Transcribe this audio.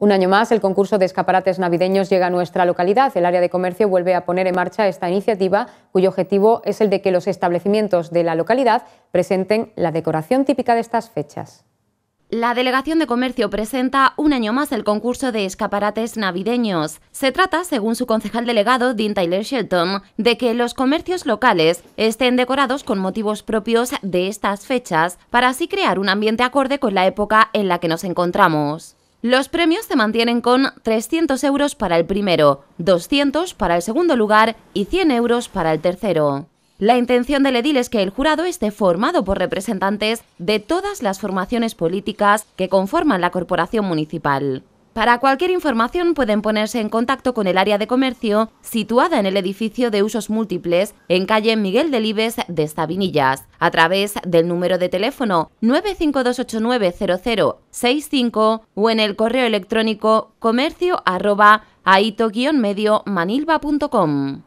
Un año más, el concurso de escaparates navideños llega a nuestra localidad. El área de comercio vuelve a poner en marcha esta iniciativa, cuyo objetivo es el de que los establecimientos de la localidad presenten la decoración típica de estas fechas. La Delegación de Comercio presenta un año más el concurso de escaparates navideños. Se trata, según su concejal delegado, Dean Tyler Shelton, de que los comercios locales estén decorados con motivos propios de estas fechas, para así crear un ambiente acorde con la época en la que nos encontramos. Los premios se mantienen con 300 euros para el primero, 200 para el segundo lugar y 100 euros para el tercero. La intención del edil es que el jurado esté formado por representantes de todas las formaciones políticas que conforman la corporación municipal. Para cualquier información pueden ponerse en contacto con el área de comercio situada en el edificio de usos múltiples en calle Miguel Delibes de Sabinillas a través del número de teléfono 952890065 o en el correo electrónico comercio arroba manilvacom